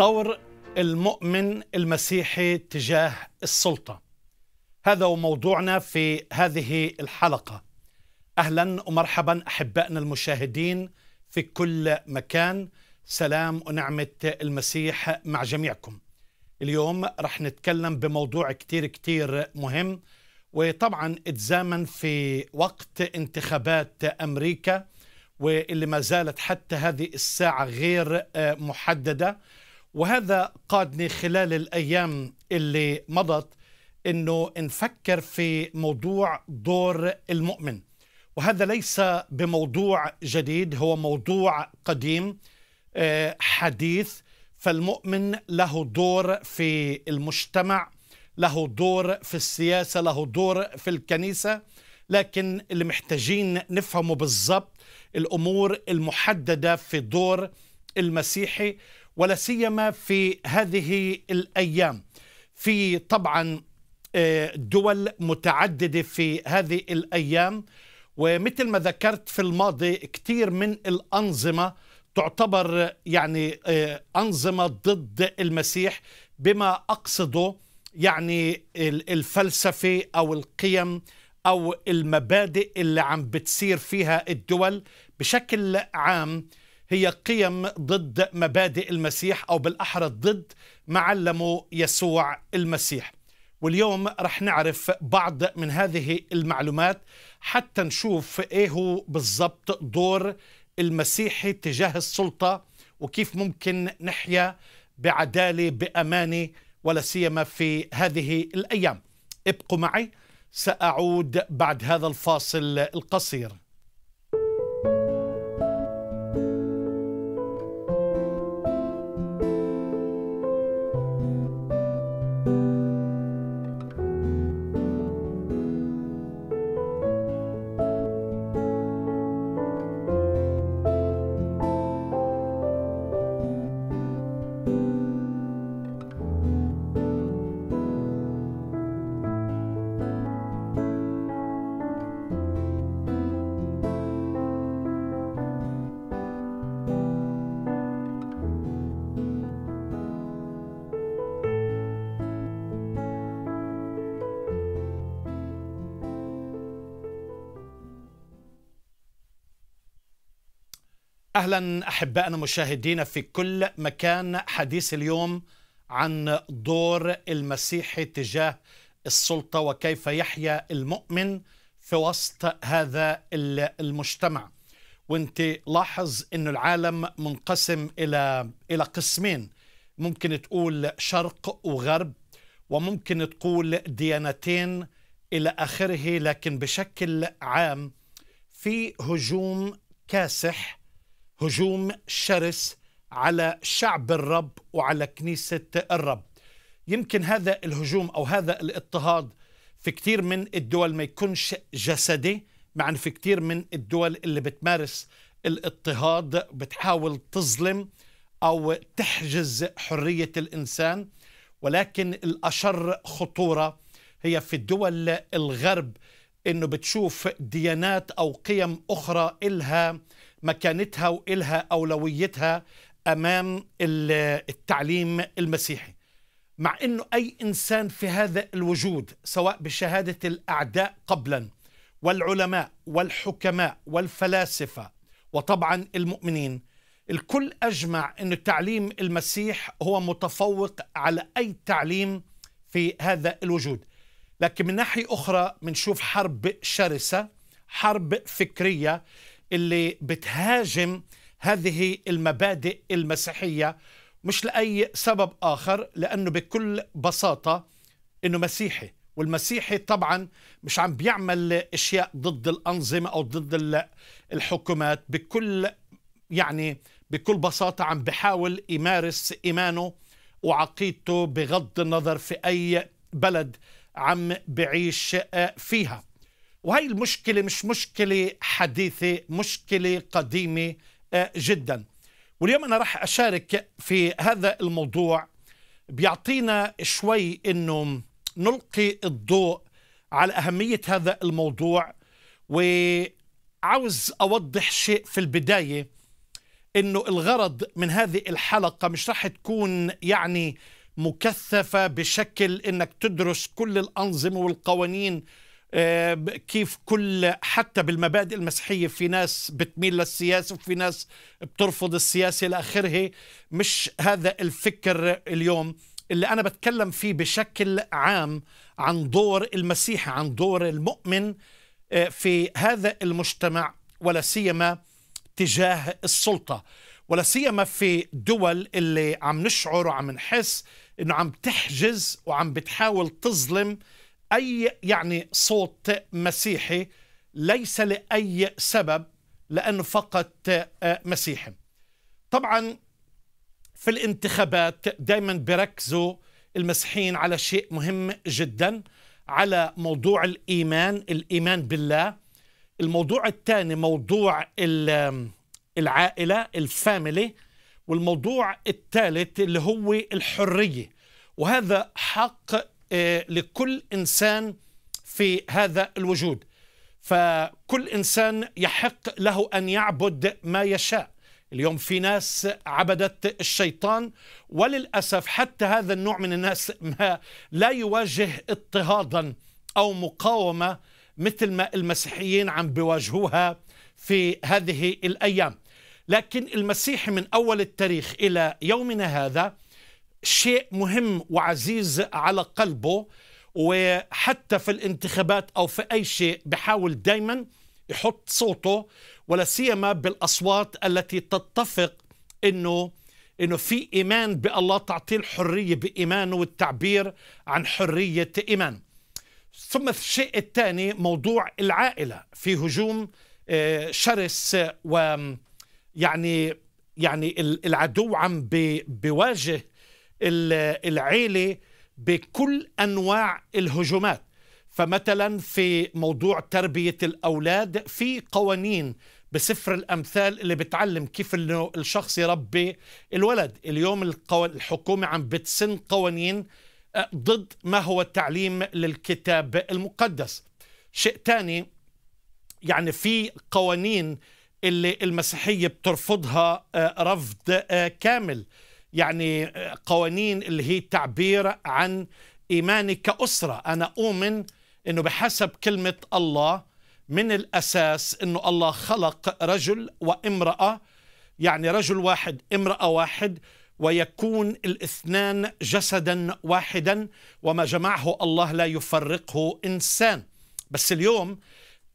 دور المؤمن المسيحي تجاه السلطة هذا هو موضوعنا في هذه الحلقة أهلا ومرحبا أحبائنا المشاهدين في كل مكان سلام ونعمة المسيح مع جميعكم اليوم رح نتكلم بموضوع كتير كتير مهم وطبعا اتزامن في وقت انتخابات أمريكا واللي ما زالت حتى هذه الساعة غير محددة وهذا قادني خلال الأيام اللي مضت أنه نفكر في موضوع دور المؤمن وهذا ليس بموضوع جديد هو موضوع قديم آه، حديث فالمؤمن له دور في المجتمع له دور في السياسة له دور في الكنيسة لكن اللي محتاجين نفهمه بالضبط الأمور المحددة في دور المسيحي ولا سيما في هذه الايام في طبعا آه، دول متعدده في هذه الايام ومثل ما ذكرت في الماضي كثير من الانظمه تعتبر يعني آه، انظمه ضد المسيح بما اقصده يعني الفلسفه او القيم او المبادئ اللي عم بتصير فيها الدول بشكل عام هي قيم ضد مبادئ المسيح أو بالأحرى ضد معلمه يسوع المسيح واليوم رح نعرف بعض من هذه المعلومات حتى نشوف ايه هو بالضبط دور المسيحي تجاه السلطه وكيف ممكن نحيا بعداله بامانه ولا سيما في هذه الايام ابقوا معي ساعود بعد هذا الفاصل القصير اهلا احبائنا مشاهدينا في كل مكان حديث اليوم عن دور المسيح تجاه السلطه وكيف يحيا المؤمن في وسط هذا المجتمع وانت لاحظ ان العالم منقسم الى الى قسمين ممكن تقول شرق وغرب وممكن تقول ديانتين الى اخره لكن بشكل عام في هجوم كاسح هجوم شرس على شعب الرب وعلى كنيسة الرب يمكن هذا الهجوم أو هذا الاضطهاد في كثير من الدول ما يكونش جسدي مع أن في كثير من الدول اللي بتمارس الاضطهاد بتحاول تظلم أو تحجز حرية الإنسان ولكن الأشر خطورة هي في الدول الغرب أنه بتشوف ديانات أو قيم أخرى إلها مكانتها وإلها أولويتها أمام التعليم المسيحي مع أنه أي إنسان في هذا الوجود سواء بشهادة الأعداء قبلا والعلماء والحكماء والفلاسفة وطبعا المؤمنين الكل أجمع أن تعليم المسيح هو متفوق على أي تعليم في هذا الوجود لكن من ناحية أخرى بنشوف حرب شرسة حرب فكرية اللي بتهاجم هذه المبادئ المسيحيه مش لاي سبب اخر لانه بكل بساطه انه مسيحي والمسيحي طبعا مش عم بيعمل اشياء ضد الانظمه او ضد الحكومات بكل يعني بكل بساطه عم بحاول يمارس ايمانه وعقيدته بغض النظر في اي بلد عم بعيش آه، فيها وهي المشكلة مش مشكلة حديثة مشكلة قديمة آه، جدا واليوم أنا راح أشارك في هذا الموضوع بيعطينا شوي أنه نلقي الضوء على أهمية هذا الموضوع وعاوز أوضح شيء في البداية أنه الغرض من هذه الحلقة مش راح تكون يعني مكثفة بشكل أنك تدرس كل الأنظمة والقوانين آه، كيف كل حتى بالمبادئ المسيحيه في ناس بتميل للسياسه وفي ناس بترفض السياسه لاخره مش هذا الفكر اليوم اللي انا بتكلم فيه بشكل عام عن دور المسيح عن دور المؤمن آه، في هذا المجتمع ولا سيما تجاه السلطه ولا سيما في دول اللي عم نشعر وعم نحس انه عم تحجز وعم بتحاول تظلم أي يعني صوت مسيحي ليس لأي سبب لأنه فقط آه، مسيحي طبعا في الانتخابات دائما بركزوا المسيحيين على شيء مهم جدا على موضوع الإيمان الإيمان بالله الموضوع الثاني موضوع العائلة الفاميلي والموضوع الثالث اللي هو الحرية وهذا حق آه، لكل إنسان في هذا الوجود فكل إنسان يحق له أن يعبد ما يشاء اليوم في ناس عبدت الشيطان وللأسف حتى هذا النوع من الناس ما لا يواجه اضطهادا أو مقاومة مثل ما المسيحيين عم بيواجهوها في هذه الأيام لكن المسيح من أول التاريخ إلى يومنا هذا شيء مهم وعزيز على قلبه وحتى في الانتخابات او في اي شيء بحاول دائما يحط صوته ولا سيما بالاصوات التي تتفق انه انه في ايمان بالله تعطيه الحريه بايمانه والتعبير عن حريه ايمان ثم الشيء الثاني موضوع العائله في هجوم آه، شرس و يعني يعني العدو عم بواجه العيلة بكل أنواع الهجومات فمثلا في موضوع تربية الأولاد في قوانين بسفر الأمثال اللي بتعلم كيف إنه الشخص يربي الولد اليوم الحكومة عم بتسن قوانين آه، ضد ما هو التعليم للكتاب المقدس شيء ثاني يعني في قوانين اللي المسيحية بترفضها آه، رفض آه، كامل يعني آه، قوانين اللي هي تعبير عن إيماني كأسرة أنا أؤمن أنه بحسب كلمة الله من الأساس أنه الله خلق رجل وامرأة يعني رجل واحد امرأة واحد ويكون الاثنان جسدا واحدا وما جمعه الله لا يفرقه إنسان بس اليوم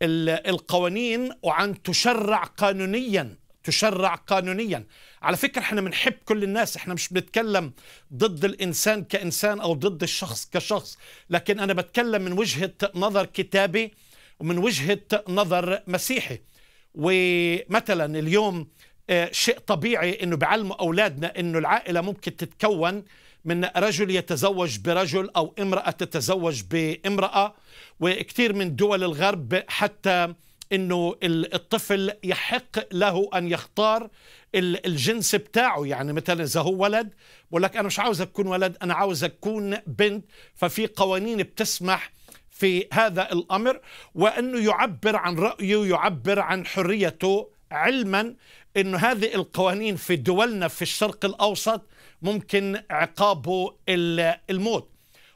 القوانين وعن تشرع قانونيا تشرع قانونيا على فكرة احنا بنحب كل الناس احنا مش بنتكلم ضد الإنسان كإنسان أو ضد الشخص كشخص لكن أنا بتكلم من وجهة نظر كتابي ومن وجهة نظر مسيحي ومثلا اليوم آه، شيء طبيعي انه بعلموا اولادنا انه العائله ممكن تتكون من رجل يتزوج برجل او امراه تتزوج بامراه وكثير من دول الغرب حتى انه الطفل يحق له ان يختار الجنس بتاعه يعني مثلا اذا هو ولد بقول لك انا مش عاوز تكون ولد انا عاوز تكون بنت ففي قوانين بتسمح في هذا الامر وانه يعبر عن رايه ويعبر عن حريته علما انه هذه القوانين في دولنا في الشرق الاوسط ممكن عقابه الموت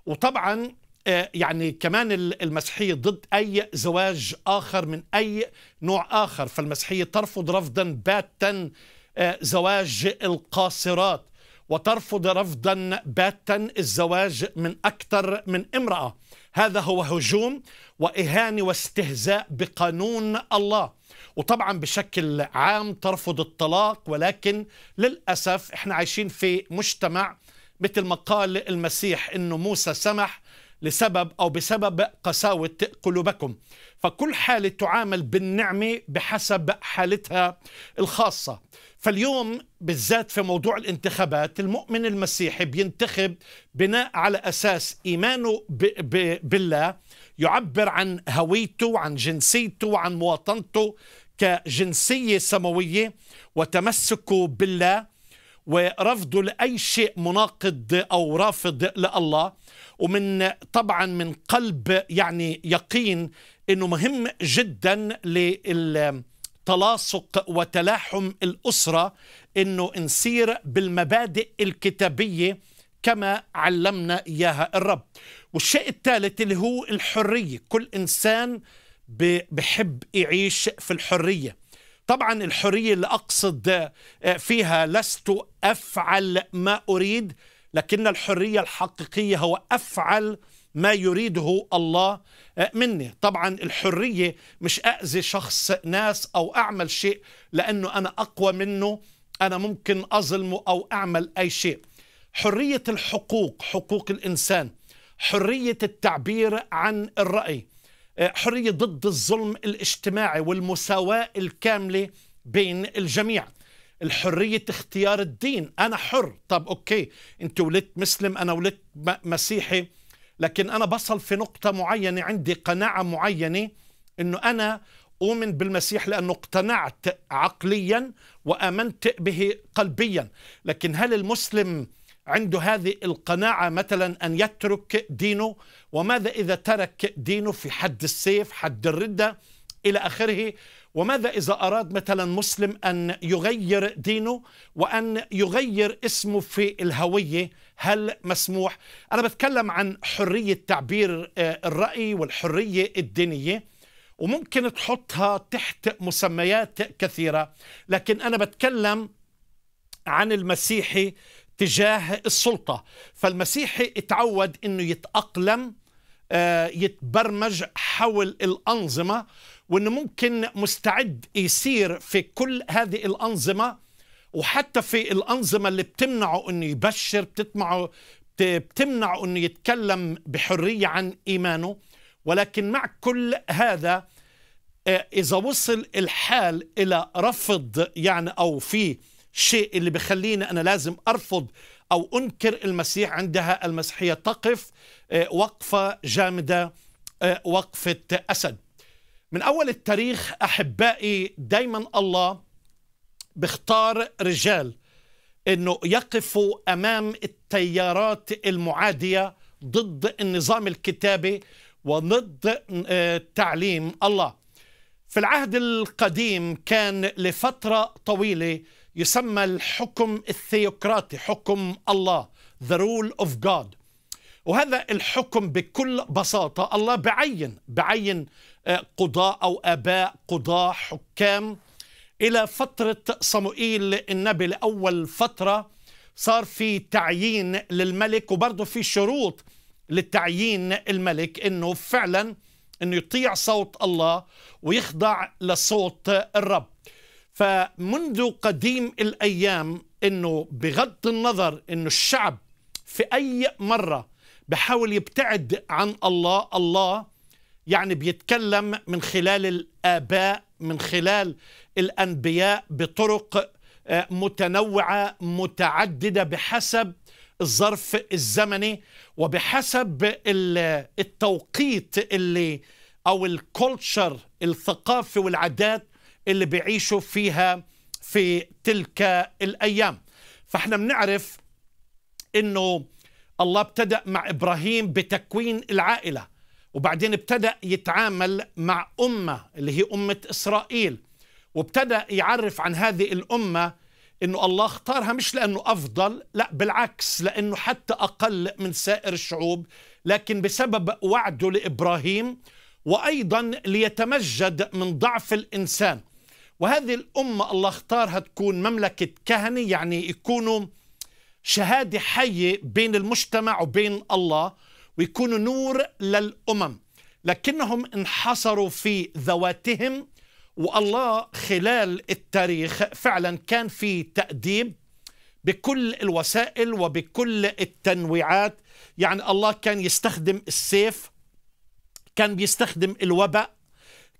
وطبعا آه، يعني كمان المسيحية ضد أي زواج آخر من أي نوع آخر فالمسيحية ترفض رفضا باتا آه، زواج القاصرات وترفض رفضا باتا الزواج من أكثر من امرأة هذا هو هجوم وإهانة واستهزاء بقانون الله وطبعا بشكل عام ترفض الطلاق ولكن للأسف احنا عايشين في مجتمع مثل ما قال المسيح انه موسى سمح لسبب أو بسبب قساوة قلوبكم فكل حالة تعامل بالنعمة بحسب حالتها الخاصة فاليوم بالذات في موضوع الانتخابات المؤمن المسيحي بينتخب بناء على أساس إيمانه ب ب بالله يعبر عن هويته وعن جنسيته وعن مواطنته كجنسية سماوية وتمسكه بالله ورفضه لأي شيء مناقض أو رافض لله ومن طبعا من قلب يعني يقين أنه مهم جدا لل تلاصق وتلاحم الأسرة أنه نسير بالمبادئ الكتابية كما علمنا إياها الرب والشيء الثالث اللي هو الحرية كل إنسان بحب يعيش في الحرية طبعا الحرية اللي أقصد فيها لست افعل ما اريد لكن الحريه الحقيقيه هو افعل ما يريده الله آه، مني طبعا الحريه مش اذي شخص ناس او اعمل شيء لانه انا اقوى منه انا ممكن اظلمه او اعمل اي شيء حريه الحقوق حقوق الانسان حريه التعبير عن الراي آه، حريه ضد الظلم الاجتماعي والمساواه الكامله بين الجميع الحرية اختيار الدين أنا حر طب أوكي أنت ولدت مسلم أنا ولدت مسيحي لكن أنا بصل في نقطة معينة عندي قناعة معينة أنه أنا أؤمن بالمسيح لأنه اقتنعت عقليا وآمنت به قلبيا لكن هل المسلم عنده هذه القناعة مثلا أن يترك دينه وماذا إذا ترك دينه في حد السيف حد الردة إلى آخره وماذا إذا أراد مثلا مسلم أن يغير دينه وأن يغير اسمه في الهوية هل مسموح؟ أنا بتكلم عن حرية تعبير آه، الرأي والحرية الدينية وممكن تحطها تحت مسميات كثيرة لكن أنا بتكلم عن المسيحي تجاه السلطة فالمسيحي اتعود أنه يتأقلم آه، يتبرمج حول الأنظمة وانه ممكن مستعد يصير في كل هذه الانظمه وحتى في الانظمه اللي بتمنعه انه يبشر بتمنعه بتمنعه انه يتكلم بحريه عن ايمانه ولكن مع كل هذا آه، اذا وصل الحال الى رفض يعني او في شيء اللي بخليني انا لازم ارفض او انكر المسيح عندها المسيحيه تقف آه، وقفه جامده آه، وقفه اسد من أول التاريخ أحبائي دايما الله بختار رجال أنه يقفوا أمام التيارات المعادية ضد النظام الكتابي وضد آه، تعليم الله في العهد القديم كان لفترة طويلة يسمى الحكم الثيوقراطي حكم الله the rule of God وهذا الحكم بكل بساطة الله بعين بعين قضاء أو آباء قضاء حكام إلى فترة صموئيل النبي لأول فترة صار في تعيين للملك وبرضه في شروط للتعيين الملك انه فعلا انه يطيع صوت الله ويخضع لصوت الرب فمنذ قديم الايام انه بغض النظر انه الشعب في اي مره بحاول يبتعد عن الله الله يعني بيتكلم من خلال الآباء من خلال الأنبياء بطرق آه، متنوعة متعددة بحسب الظرف الزمني وبحسب التوقيت اللي أو الكولتشر الثقافة والعادات اللي بيعيشوا فيها في تلك الأيام فاحنا بنعرف أنه الله ابتدأ مع إبراهيم بتكوين العائلة وبعدين ابتدأ يتعامل مع أمة اللي هي أمة إسرائيل وابتدأ يعرف عن هذه الأمة أنه الله اختارها مش لأنه أفضل لا بالعكس لأنه حتى أقل من سائر الشعوب لكن بسبب وعده لإبراهيم وأيضا ليتمجد من ضعف الإنسان وهذه الأمة الله اختارها تكون مملكة كهنة يعني يكونوا شهادة حية بين المجتمع وبين الله ويكونوا نور للأمم لكنهم انحصروا في ذواتهم والله خلال التاريخ فعلا كان في تأديب بكل الوسائل وبكل التنويعات يعني الله كان يستخدم السيف كان بيستخدم الوباء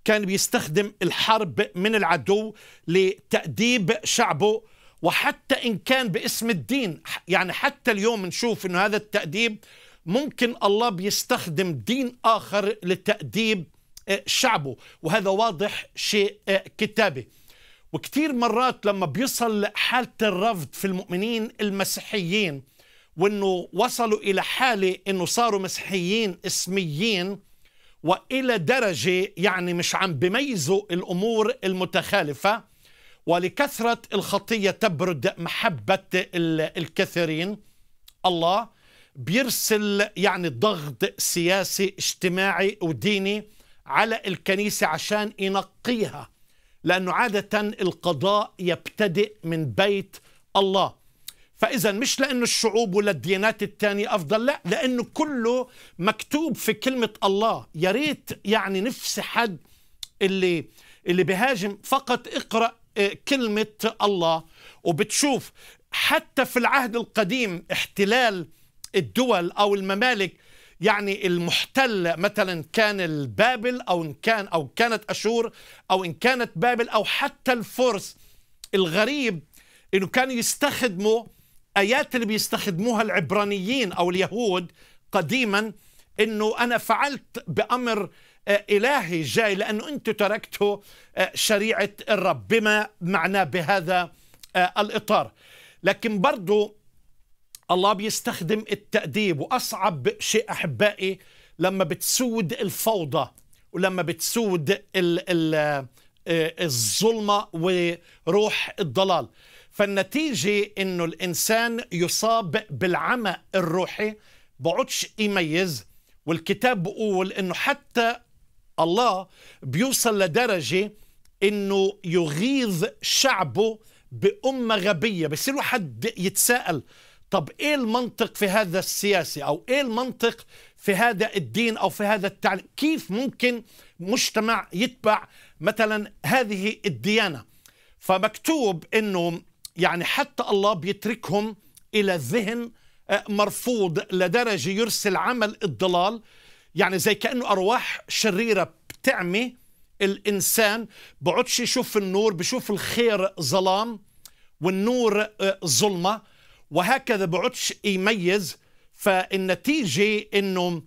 كان بيستخدم الحرب من العدو لتأديب شعبه وحتى إن كان باسم الدين يعني حتى اليوم نشوف أنه هذا التأديب ممكن الله بيستخدم دين آخر لتأديب آه، شعبه وهذا واضح شيء آه، كتابي وكثير مرات لما بيصل حالة الرفض في المؤمنين المسيحيين وانه وصلوا الى حاله انه صاروا مسيحيين اسميين والى درجه يعني مش عم بميزوا الامور المتخالفه ولكثره الخطيه تبرد محبه الكثيرين الله بيرسل يعني ضغط سياسي اجتماعي وديني على الكنيسة عشان ينقيها لأنه عادة القضاء يبتدئ من بيت الله فإذا مش لأنه الشعوب ولا الديانات الثانية أفضل لا لأنه كله مكتوب في كلمة الله يا ريت يعني نفس حد اللي اللي بيهاجم فقط اقرأ آه، كلمة الله وبتشوف حتى في العهد القديم احتلال الدول أو الممالك يعني المحتلة مثلا كان البابل أو إن كان أو كانت أشور أو إن كانت بابل أو حتى الفرس الغريب إنه كانوا يستخدموا آيات اللي بيستخدموها العبرانيين أو اليهود قديما إنه أنا فعلت بأمر آه، إلهي جاي لأنه أنتم تركتوا آه، شريعة الرب بما معناه بهذا آه، الإطار لكن برضو الله بيستخدم التأديب وأصعب شيء أحبائي لما بتسود الفوضى ولما بتسود ال ال آه، الظلمة وروح الضلال فالنتيجة إنه الإنسان يصاب بالعمى الروحي بعدش يميز والكتاب بقول إنه حتى الله بيوصل لدرجة إنه يغيظ شعبه بأمة غبية بصير الواحد يتساءل طب ايه المنطق في هذا السياسي او ايه المنطق في هذا الدين او في هذا التعليم كيف ممكن مجتمع يتبع مثلا هذه الديانه فمكتوب انه يعني حتى الله بيتركهم الى ذهن آه، مرفوض لدرجه يرسل عمل الضلال يعني زي كانه ارواح شريره بتعمي الانسان بعدش يشوف النور بشوف الخير ظلام والنور آه، ظلمه وهكذا بعدش يميز فالنتيجة أنه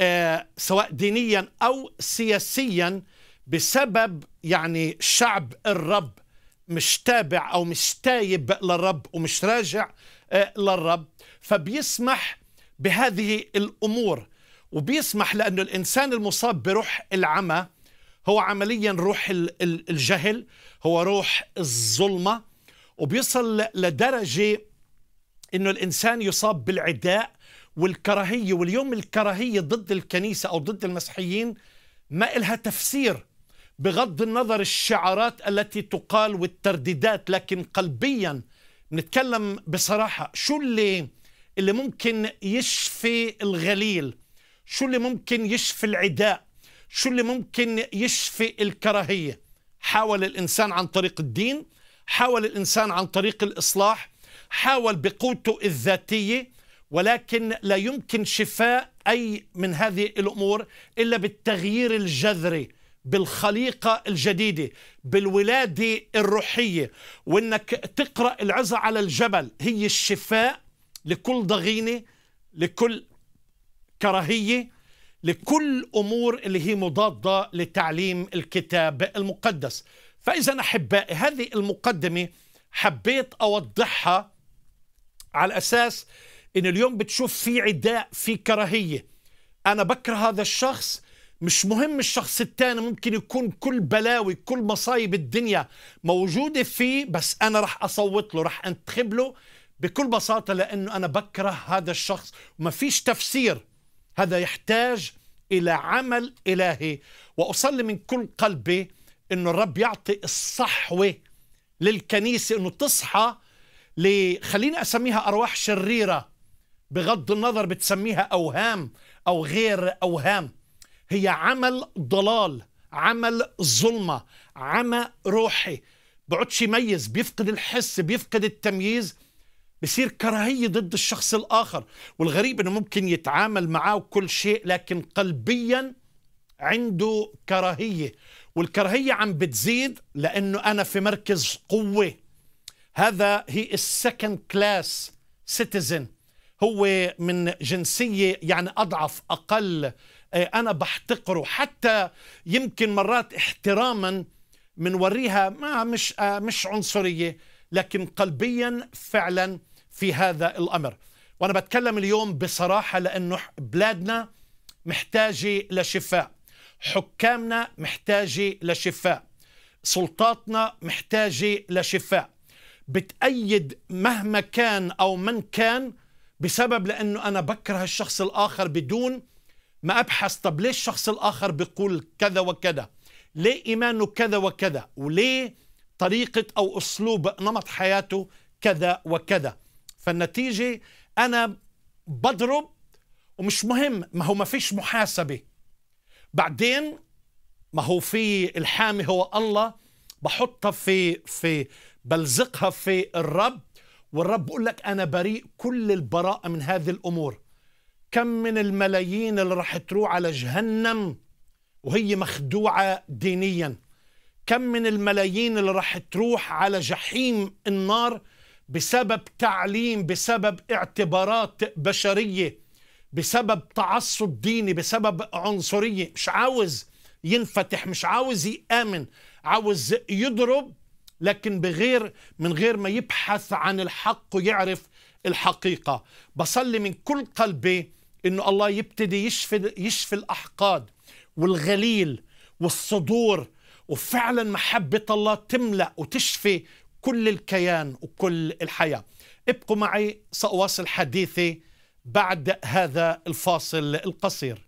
آه سواء دينيا أو سياسيا بسبب يعني شعب الرب مش تابع أو مش تايب للرب ومش راجع آه للرب فبيسمح بهذه الأمور وبيسمح لأنه الإنسان المصاب بروح العمى هو عمليا روح الجهل هو روح الظلمة وبيصل لدرجة انه الانسان يصاب بالعداء والكراهيه واليوم الكراهيه ضد الكنيسه او ضد المسيحيين ما إلها تفسير بغض النظر الشعارات التي تقال والترديدات لكن قلبيا نتكلم بصراحه شو اللي اللي ممكن يشفي الغليل شو اللي ممكن يشفي العداء شو اللي ممكن يشفي الكراهيه حاول الانسان عن طريق الدين حاول الانسان عن طريق الاصلاح حاول بقوته الذاتية ولكن لا يمكن شفاء أي من هذه الأمور إلا بالتغيير الجذري بالخليقة الجديدة بالولادة الروحية وإنك تقرأ العظة على الجبل هي الشفاء لكل ضغينة لكل كراهية لكل أمور اللي هي مضادة لتعليم الكتاب المقدس فإذا أحبائي هذه المقدمة حبيت أوضحها على اساس ان اليوم بتشوف في عداء في كراهيه انا بكره هذا الشخص مش مهم الشخص الثاني ممكن يكون كل بلاوي كل مصايب الدنيا موجودة فيه بس أنا راح أصوت له راح أنتخب له بكل بساطة لأنه أنا بكره هذا الشخص وما فيش تفسير هذا يحتاج إلى عمل إلهي وأصلي من كل قلبي أنه الرب يعطي الصحوة للكنيسة أنه تصحى خليني اسميها ارواح شريره بغض النظر بتسميها اوهام او غير اوهام هي عمل ضلال عمل ظلمه عمى روحي بعدش يميز بيفقد الحس بيفقد التمييز بصير كراهية ضد الشخص الآخر والغريب أنه ممكن يتعامل معاه وكل شيء لكن قلبيا عنده كراهية والكراهية عم بتزيد لأنه أنا في مركز قوة هذا هي السكند كلاس سيتيزن هو من جنسية يعني أضعف أقل آه، أنا بحتقره حتى يمكن مرات احتراما منوريها ما مش آه، مش عنصرية لكن قلبيا فعلا في هذا الأمر وأنا بتكلم اليوم بصراحة لأنه بلادنا محتاجة لشفاء حكامنا محتاجة لشفاء سلطاتنا محتاجة لشفاء بتأيد مهما كان أو من كان بسبب لأنه أنا بكره الشخص الآخر بدون ما أبحث طب ليه الشخص الآخر بيقول كذا وكذا ليه إيمانه كذا وكذا وليه طريقة أو أسلوب نمط حياته كذا وكذا فالنتيجة أنا بضرب ومش مهم ما هو ما فيش محاسبة بعدين ما هو في الحامي هو الله بحطها في في بلزقها في الرب والرب بقول لك أنا بريء كل البراءة من هذه الأمور كم من الملايين اللي راح تروح على جهنم وهي مخدوعة دينيا كم من الملايين اللي راح تروح على جحيم النار بسبب تعليم بسبب اعتبارات بشرية بسبب تعصب ديني بسبب عنصرية مش عاوز ينفتح مش عاوز يآمن عاوز يضرب لكن بغير من غير ما يبحث عن الحق ويعرف الحقيقة بصلي من كل قلبي إنه الله يبتدي يشفي, يشفي الأحقاد والغليل والصدور وفعلا محبة الله تملأ وتشفي كل الكيان وكل الحياة ابقوا معي سأواصل حديثي بعد هذا الفاصل القصير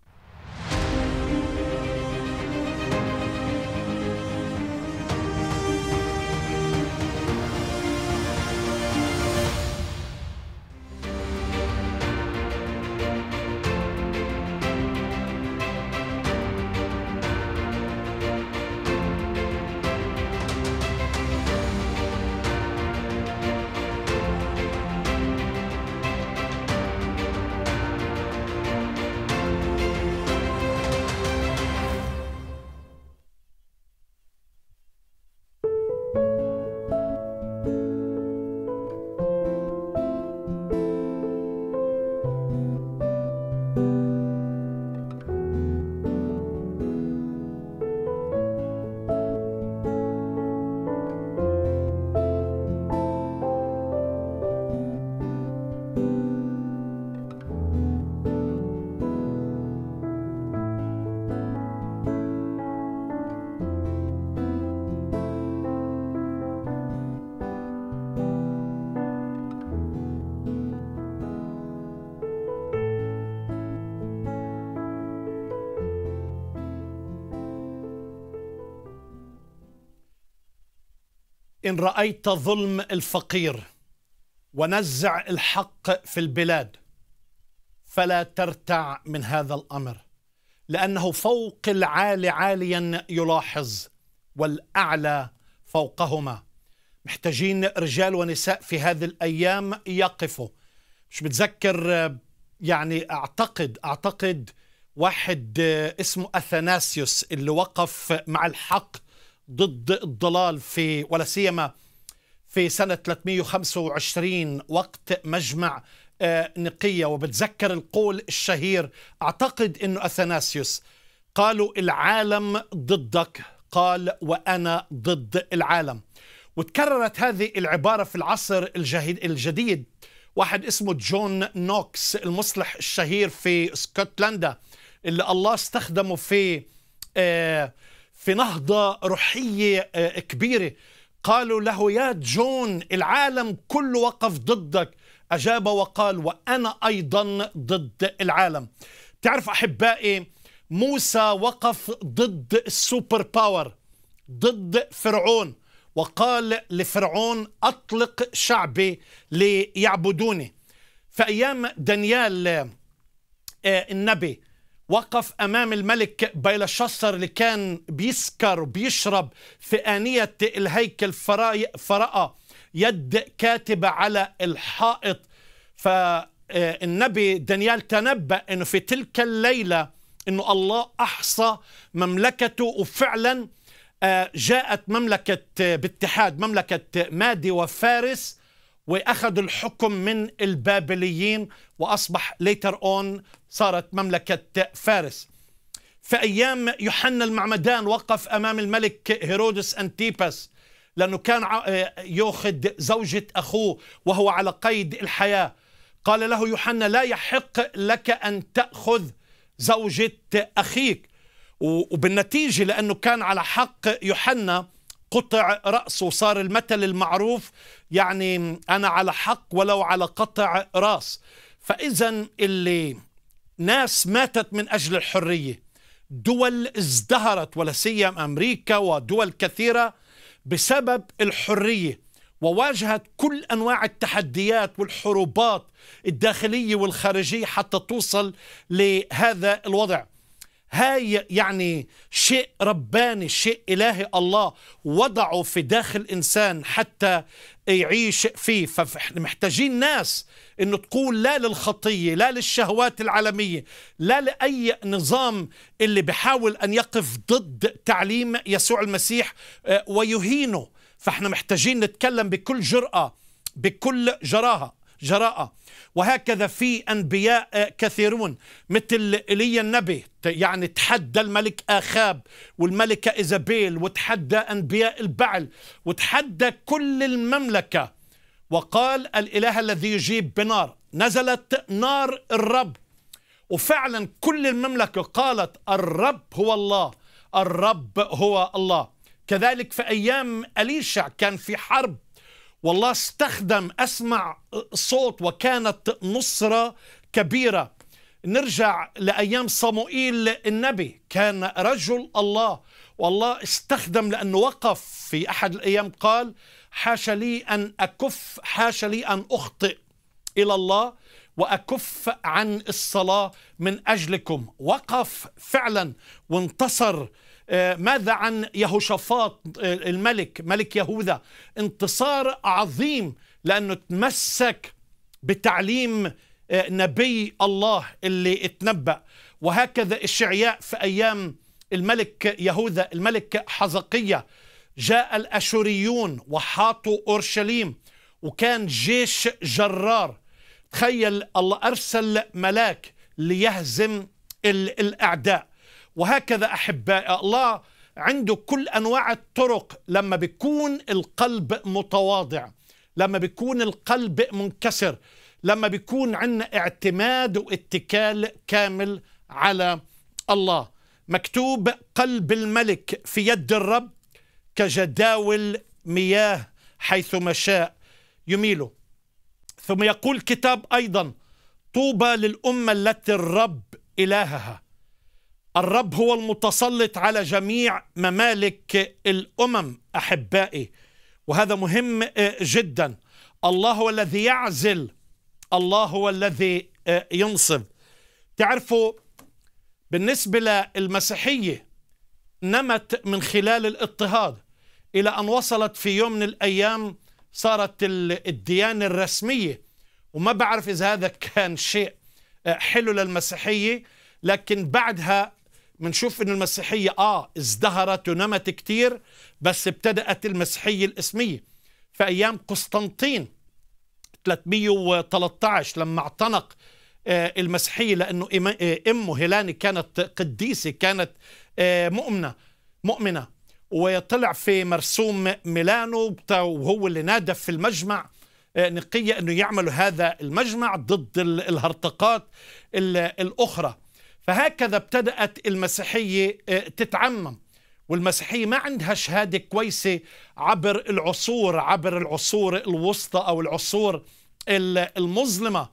إن رأيت ظلم الفقير ونزع الحق في البلاد فلا ترتع من هذا الأمر لأنه فوق العالي عاليا يلاحظ والأعلى فوقهما محتاجين رجال ونساء في هذه الأيام يقفوا مش بتذكر يعني أعتقد أعتقد واحد اسمه أثناسيوس اللي وقف مع الحق ضد الضلال في ولا سيما في سنة 325 وقت مجمع آه، نقية وبتذكر القول الشهير أعتقد أنه أثناسيوس قالوا العالم ضدك قال وأنا ضد العالم وتكررت هذه العبارة في العصر الجديد واحد اسمه جون نوكس المصلح الشهير في اسكتلندا اللي الله استخدمه في آه في نهضة روحية آه، كبيرة قالوا له يا جون العالم كله وقف ضدك أجاب وقال وأنا أيضا ضد العالم تعرف أحبائي موسى وقف ضد السوبر باور ضد فرعون وقال لفرعون أطلق شعبي ليعبدوني فأيام دانيال آه، النبي وقف امام الملك بيلشصر اللي كان بيسكر وبيشرب في انيه الهيكل فراى يد كاتبه على الحائط فالنبي آه، دانيال تنبا انه في تلك الليله انه الله احصى مملكته وفعلا آه، جاءت مملكه آه، باتحاد مملكه مادي وفارس واخذوا الحكم من البابليين واصبح ليتر اون صارت مملكه فارس في ايام يوحنا المعمدان وقف امام الملك هيرودس انتيباس لانه كان آه، ياخذ زوجه اخوه وهو على قيد الحياه قال له يوحنا لا يحق لك ان تاخذ زوجه اخيك وبالنتيجه لانه كان على حق يوحنا قطع رأسه صار المثل المعروف يعني أنا على حق ولو على قطع رأس فإذا اللي ناس ماتت من أجل الحرية دول ازدهرت ولا سيما أمريكا ودول كثيرة بسبب الحرية وواجهت كل أنواع التحديات والحروبات الداخلية والخارجية حتى توصل لهذا الوضع هاي يعني شيء رباني شيء إلهي الله وضعه في داخل إنسان حتى يعيش فيه فاحنا محتاجين ناس انه تقول لا للخطية لا للشهوات العالمية لا لأي نظام اللي بحاول أن يقف ضد تعليم يسوع المسيح آه، ويهينه فاحنا محتاجين نتكلم بكل جرأة بكل جراهة جراءة وهكذا في أنبياء كثيرون مثل إيليا النبي يعني تحدى الملك آخاب والملكة إيزابيل وتحدى أنبياء البعل وتحدى كل المملكة وقال الإله الذي يجيب بنار نزلت نار الرب وفعلا كل المملكة قالت الرب هو الله الرب هو الله كذلك في أيام أليشع كان في حرب والله استخدم أسمع صوت وكانت نصرة كبيرة نرجع لأيام صموئيل النبي كان رجل الله والله استخدم لأنه وقف في أحد الأيام قال حاش لي أن أكف حاش لي أن أخطئ إلى الله وأكف عن الصلاة من أجلكم وقف فعلا وانتصر آه، ماذا عن يهوشافاط آه، الملك ملك يهوذا انتصار عظيم لأنه تمسك بتعليم آه، نبي الله اللي اتنبأ وهكذا الشعياء في أيام الملك يهوذا الملك حزقية جاء الأشوريون وحاطوا أورشليم وكان جيش جرار تخيل الله أرسل ملاك ليهزم الأعداء وهكذا أحباء الله عنده كل أنواع الطرق لما بيكون القلب متواضع لما بيكون القلب منكسر لما بيكون عندنا اعتماد واتكال كامل على الله مكتوب قلب الملك في يد الرب كجداول مياه حيث شاء يميله ثم يقول كتاب أيضا طوبى للأمة التي الرب إلهها الرب هو المتسلط على جميع ممالك الامم احبائي وهذا مهم آه، جدا الله هو الذي يعزل الله هو الذي آه، ينصب تعرفوا بالنسبه للمسيحيه نمت من خلال الاضطهاد الى ان وصلت في يوم من الايام صارت الديانه الرسميه وما بعرف اذا هذا كان شيء آه، حلو للمسيحيه لكن بعدها بنشوف ان المسيحيه اه ازدهرت ونمت كتير بس ابتدات المسيحيه الاسميه في ايام قسطنطين 313 لما اعتنق آه، المسيحيه لانه آه، امه هيلاني كانت قديسه كانت آه، مؤمنه مؤمنه وطلع في مرسوم ميلانو وهو اللي نادى في المجمع نقيه انه يعملوا هذا المجمع ضد الهرطقات الاخرى فهكذا ابتدأت المسيحية آه، تتعمم والمسيحية ما عندها شهادة كويسة عبر العصور عبر العصور الوسطى أو العصور المظلمة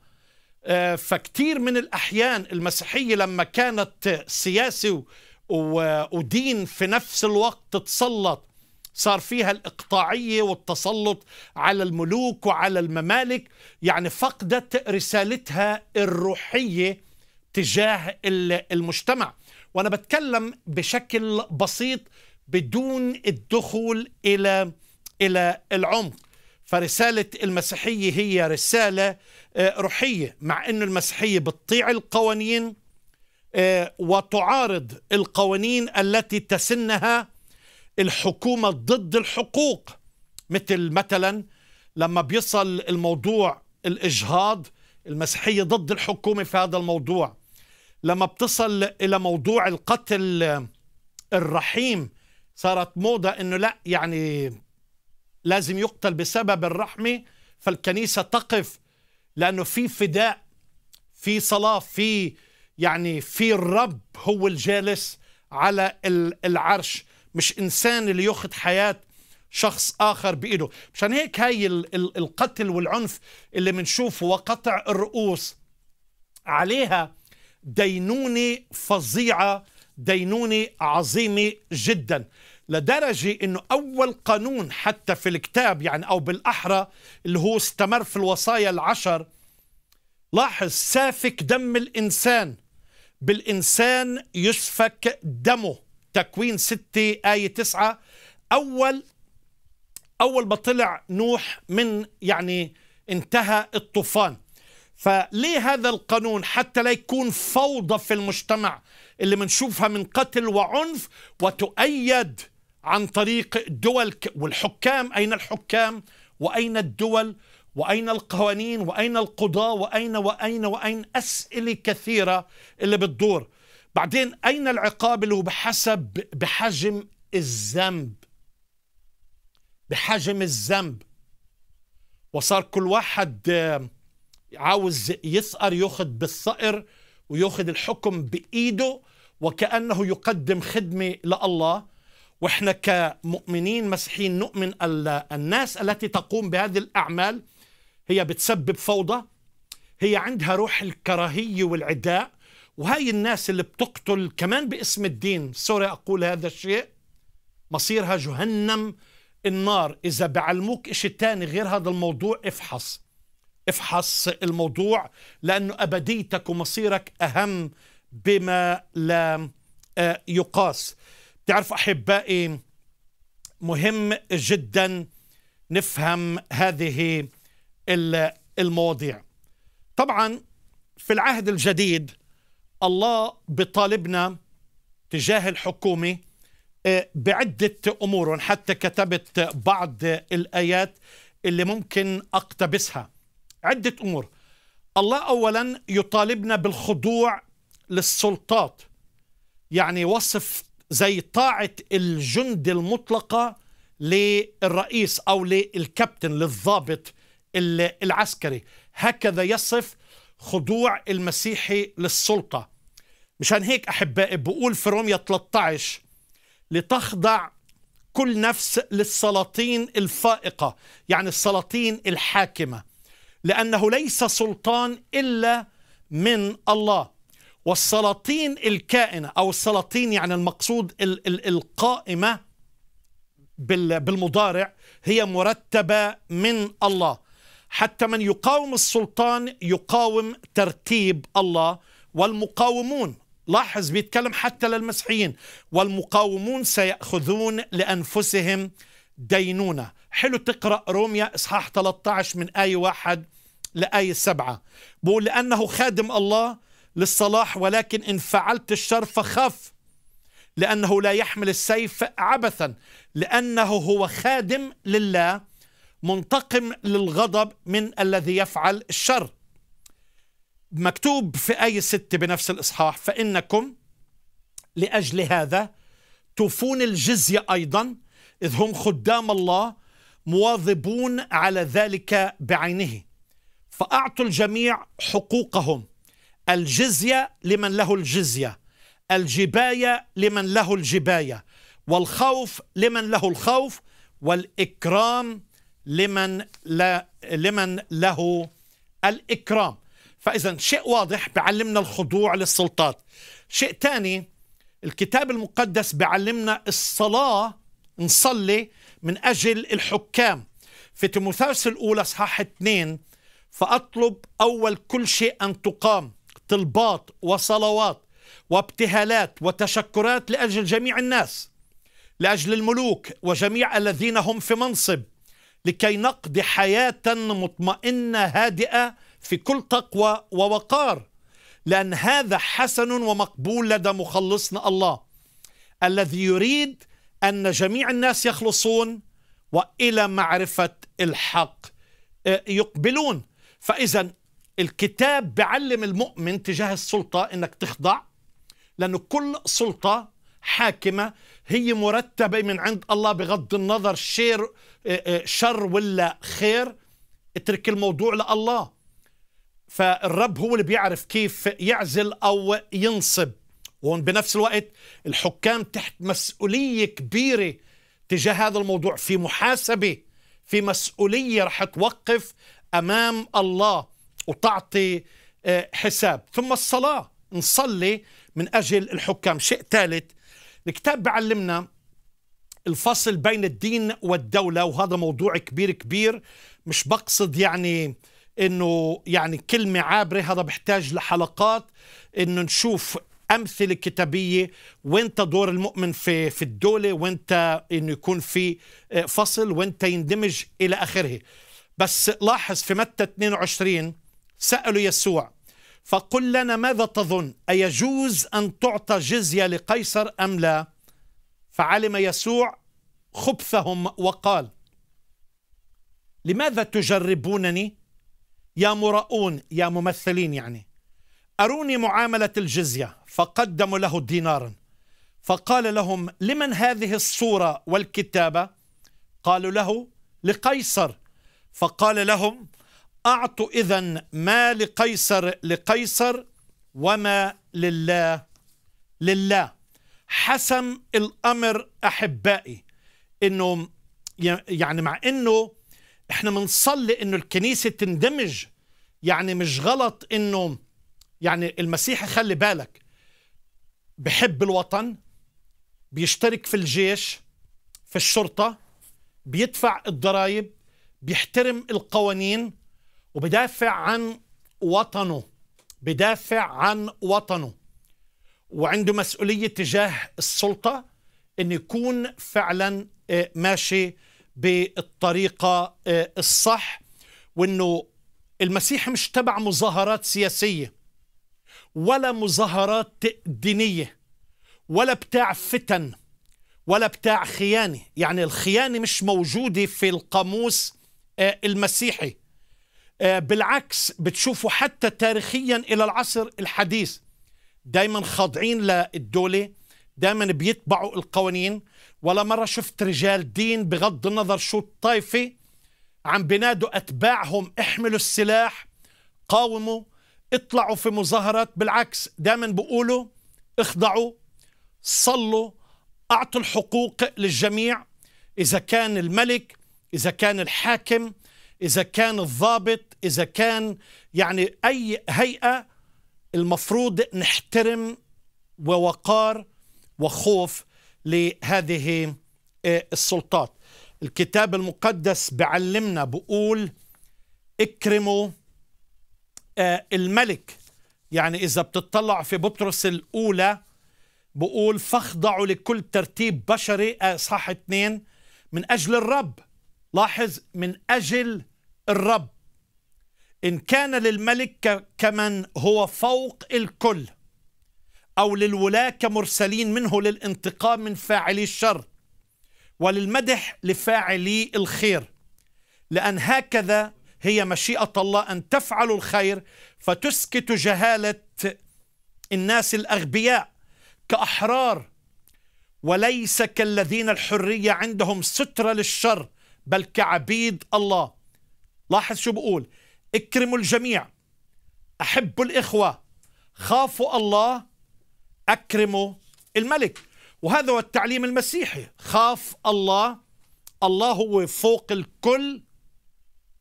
آه، فكتير من الأحيان المسيحية لما كانت سياسي ودين في نفس الوقت تتسلط صار فيها الإقطاعية والتسلط على الملوك وعلى الممالك يعني فقدت رسالتها الروحية تجاه المجتمع وانا بتكلم بشكل بسيط بدون الدخول الى الى العمق فرساله المسيحيه هي رساله آه، روحيه مع انه المسيحيه بتطيع القوانين آه، وتعارض القوانين التي تسنها الحكومه ضد الحقوق مثل مثلا لما بيصل الموضوع الاجهاض المسيحيه ضد الحكومه في هذا الموضوع لما بتصل إلى موضوع القتل الرحيم صارت موضة أنه لا يعني لازم يقتل بسبب الرحمة فالكنيسة تقف لأنه في فداء في صلاة في يعني في الرب هو الجالس على العرش مش إنسان اللي يأخذ حياة شخص آخر بإيده مشان هيك هاي القتل والعنف اللي بنشوفه وقطع الرؤوس عليها دينونه فظيعه دينونه عظيمه جدا لدرجة أنه أول قانون حتى في الكتاب يعني أو بالأحرى اللي هو استمر في الوصايا العشر لاحظ سافك دم الإنسان بالإنسان يسفك دمه تكوين 6 آية 9 أول أول ما طلع نوح من يعني انتهى الطوفان فليه هذا القانون حتى لا يكون فوضى في المجتمع اللي بنشوفها من قتل وعنف وتؤيد عن طريق دول والحكام أين الحكام وأين الدول وأين القوانين وأين القضاة وأين وأين وأين أسئلة كثيرة اللي بتدور بعدين أين العقاب اللي هو بحسب بحجم الذنب بحجم الذنب وصار كل واحد عاوز يصقر ياخذ بالصقر وياخذ الحكم بايده وكانه يقدم خدمه لله واحنا كمؤمنين مسيحيين نؤمن الناس التي تقوم بهذه الاعمال هي بتسبب فوضى هي عندها روح الكراهيه والعداء وهي الناس اللي بتقتل كمان باسم الدين سوري اقول هذا الشيء مصيرها جهنم النار اذا بعلموك شيء ثاني غير هذا الموضوع افحص افحص الموضوع لأن أبديتك ومصيرك أهم بما لا آه، يقاس تعرف أحبائي مهم جدا نفهم هذه المواضيع طبعا في العهد الجديد الله بطالبنا تجاه الحكومة آه، بعدة أمور حتى كتبت بعض الآيات اللي ممكن أقتبسها عدة أمور الله أولا يطالبنا بالخضوع للسلطات يعني وصف زي طاعة الجند المطلقة للرئيس أو للكابتن للضابط العسكري هكذا يصف خضوع المسيحي للسلطة مشان هيك أحبائي بقول في رومية 13 لتخضع كل نفس للسلاطين الفائقة يعني السلاطين الحاكمة لأنه ليس سلطان إلا من الله والسلاطين الكائنة أو السلاطين يعني المقصود القائمة بالمضارع هي مرتبة من الله حتى من يقاوم السلطان يقاوم ترتيب الله والمقاومون لاحظ بيتكلم حتى للمسيحيين والمقاومون سيأخذون لأنفسهم دينونة حلو تقرأ روميا إصحاح 13 من آية واحد لآية سبعة بقول لأنه خادم الله للصلاح ولكن إن فعلت الشر فخاف لأنه لا يحمل السيف عبثا لأنه هو خادم لله منتقم للغضب من الذي يفعل الشر مكتوب في آية ستة بنفس الإصحاح فإنكم لأجل هذا توفون الجزية أيضا إذ هم خدام الله مواظبون على ذلك بعينه فأعطوا الجميع حقوقهم الجزية لمن له الجزية الجباية لمن له الجباية والخوف لمن له الخوف والإكرام لمن, لا لمن له الإكرام فإذا شيء واضح بعلمنا الخضوع للسلطات شيء ثاني الكتاب المقدس بعلمنا الصلاة نصلي من أجل الحكام في تيموثاوس الأولى صحاح 2 فأطلب أول كل شيء أن تقام طلبات وصلوات وابتهالات وتشكرات لأجل جميع الناس لأجل الملوك وجميع الذين هم في منصب لكي نقضي حياة مطمئنة هادئة في كل تقوى ووقار لأن هذا حسن ومقبول لدى مخلصنا الله الذي يريد أن جميع الناس يخلصون وإلى معرفة الحق آه، يقبلون فإذا الكتاب بعلم المؤمن تجاه السلطة إنك تخضع لأنه كل سلطة حاكمة هي مرتبة من عند الله بغض النظر شير آه، آه، شر ولا خير اترك الموضوع لله فالرب هو اللي بيعرف كيف يعزل أو ينصب وهون بنفس الوقت الحكام تحت مسؤولية كبيرة تجاه هذا الموضوع في محاسبة في مسؤولية رح توقف امام الله وتعطي آه، حساب ثم الصلاه نصلي من اجل الحكام شيء ثالث الكتاب بعلمنا الفصل بين الدين والدوله وهذا موضوع كبير كبير مش بقصد يعني انه يعني كلمه عابره هذا بحتاج لحلقات انه نشوف امثله كتابيه وانت دور المؤمن في في الدوله وانت انه يكون في آه، فصل وانت يندمج الى اخره بس لاحظ في متى 22 سألوا يسوع فقل لنا ماذا تظن أيجوز أن تعطى جزية لقيصر أم لا فعلم يسوع خبثهم وقال لماذا تجربونني يا مراؤون يا ممثلين يعني أروني معاملة الجزية فقدموا له دينارا فقال لهم لمن هذه الصورة والكتابة قالوا له لقيصر فقال لهم أعطوا إذا ما لقيصر لقيصر وما لله لله حسم الأمر أحبائي إنه يعني مع إنه إحنا بنصلي إنه الكنيسة تندمج يعني مش غلط إنه يعني المسيح خلي بالك بحب الوطن بيشترك في الجيش في الشرطة بيدفع الضرائب بيحترم القوانين وبدافع عن وطنه بدافع عن وطنه وعنده مسؤولية تجاه السلطة أن يكون فعلا آه، ماشي بالطريقة آه، الصح وأنه المسيح مش تبع مظاهرات سياسية ولا مظاهرات دينية ولا بتاع فتن ولا بتاع خيانة يعني الخيانة مش موجودة في القاموس آه، المسيحي آه، بالعكس بتشوفوا حتى تاريخيا إلى العصر الحديث دايما خاضعين للدولة دايما بيتبعوا القوانين ولا مرة شفت رجال دين بغض النظر شو الطائفة عم بينادوا أتباعهم احملوا السلاح قاوموا اطلعوا في مظاهرات بالعكس دايما بقولوا اخضعوا صلوا اعطوا الحقوق للجميع اذا كان الملك إذا كان الحاكم إذا كان الضابط إذا كان يعني أي هيئة المفروض نحترم ووقار وخوف لهذه آه، السلطات الكتاب المقدس بعلمنا بقول اكرموا آه، الملك يعني إذا بتطلع في بطرس الأولى بقول فاخضعوا لكل ترتيب بشري آه، صح اتنين من أجل الرب لاحظ من أجل الرب إن كان للملك كمن هو فوق الكل أو للولاة كمرسلين منه للانتقام من فاعلي الشر وللمدح لفاعلي الخير لأن هكذا هي مشيئة الله أن تفعلوا الخير فتسكت جهالة الناس الأغبياء كأحرار وليس كالذين الحرية عندهم سترة للشر بل كعبيد الله لاحظ شو بقول اكرموا الجميع احبوا الاخوه خافوا الله اكرموا الملك وهذا هو التعليم المسيحي خاف الله الله هو فوق الكل